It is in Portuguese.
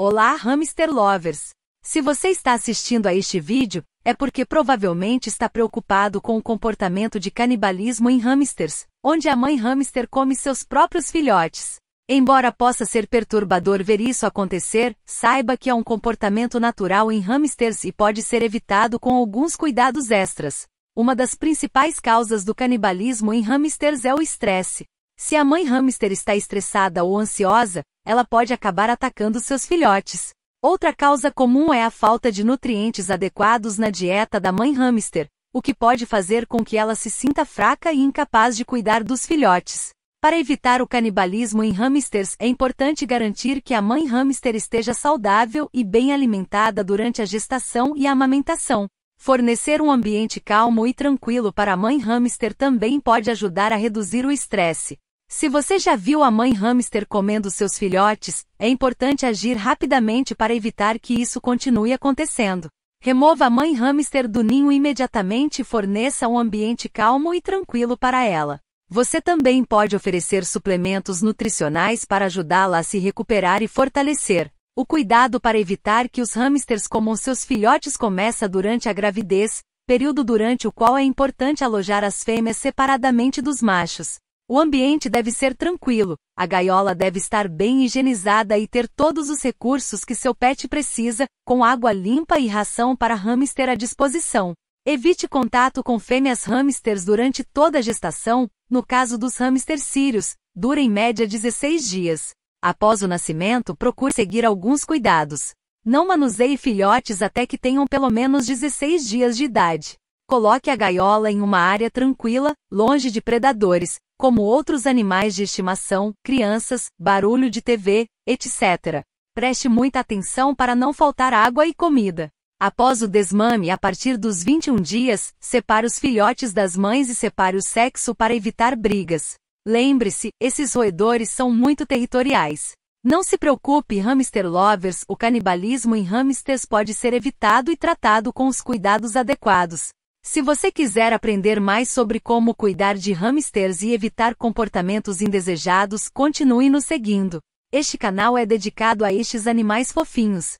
Olá hamster lovers! Se você está assistindo a este vídeo, é porque provavelmente está preocupado com o comportamento de canibalismo em hamsters, onde a mãe hamster come seus próprios filhotes. Embora possa ser perturbador ver isso acontecer, saiba que é um comportamento natural em hamsters e pode ser evitado com alguns cuidados extras. Uma das principais causas do canibalismo em hamsters é o estresse. Se a mãe hamster está estressada ou ansiosa, ela pode acabar atacando seus filhotes. Outra causa comum é a falta de nutrientes adequados na dieta da mãe hamster, o que pode fazer com que ela se sinta fraca e incapaz de cuidar dos filhotes. Para evitar o canibalismo em hamsters, é importante garantir que a mãe hamster esteja saudável e bem alimentada durante a gestação e a amamentação. Fornecer um ambiente calmo e tranquilo para a mãe hamster também pode ajudar a reduzir o estresse. Se você já viu a mãe hamster comendo seus filhotes, é importante agir rapidamente para evitar que isso continue acontecendo. Remova a mãe hamster do ninho imediatamente e forneça um ambiente calmo e tranquilo para ela. Você também pode oferecer suplementos nutricionais para ajudá-la a se recuperar e fortalecer. O cuidado para evitar que os hamsters comam seus filhotes começa durante a gravidez, período durante o qual é importante alojar as fêmeas separadamente dos machos. O ambiente deve ser tranquilo, a gaiola deve estar bem higienizada e ter todos os recursos que seu pet precisa, com água limpa e ração para hamster à disposição. Evite contato com fêmeas hamsters durante toda a gestação, no caso dos hamsters sírios, dura em média 16 dias. Após o nascimento, procure seguir alguns cuidados. Não manuseie filhotes até que tenham pelo menos 16 dias de idade. Coloque a gaiola em uma área tranquila, longe de predadores, como outros animais de estimação, crianças, barulho de TV, etc. Preste muita atenção para não faltar água e comida. Após o desmame, a partir dos 21 dias, separe os filhotes das mães e separe o sexo para evitar brigas. Lembre-se, esses roedores são muito territoriais. Não se preocupe, hamster lovers, o canibalismo em hamsters pode ser evitado e tratado com os cuidados adequados. Se você quiser aprender mais sobre como cuidar de hamsters e evitar comportamentos indesejados, continue nos seguindo. Este canal é dedicado a estes animais fofinhos.